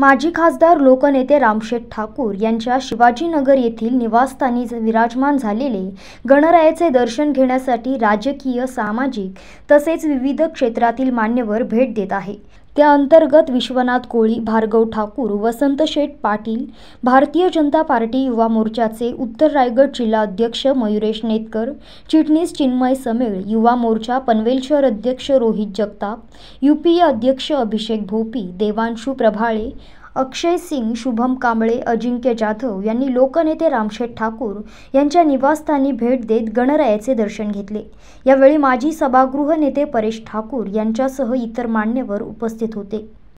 माजी खासदार लोकनेते रामशेठ ठाकूर यांच्या शिवाजीनगर येथील निवासस्थानी विराजमान झालेले गणरायाचे दर्शन घेण्यासाठी राजकीय सामाजिक तसेच विविध क्षेत्रातील मान्यवर भेट देत आहे त्याअंतर्गत विश्वनाथ कोळी भार्गव ठाकूर वसंत शेठ पाटील भारतीय जनता पार्टी युवा मोर्चाचे उत्तर रायगड जिल्हा अध्यक्ष मयुरेश नेतकर चिटणीस चिन्मय समेळ युवा मोर्चा पनवेल शहर अध्यक्ष रोहित जगताप ए अध्यक्ष अभिषेक भोपी देवांशू प्रभाळे अक्षय सिंग शुभम कांबळे अजिंक्य जाधव यांनी लोकनेते रामशेठ ठाकूर यांच्या निवासस्थानी भेट देत गणरायाचे दर्शन घेतले यावेळी माजी सभागृह नेते परेश ठाकूर यांच्यासह इतर मान्यवर उपस्थित होते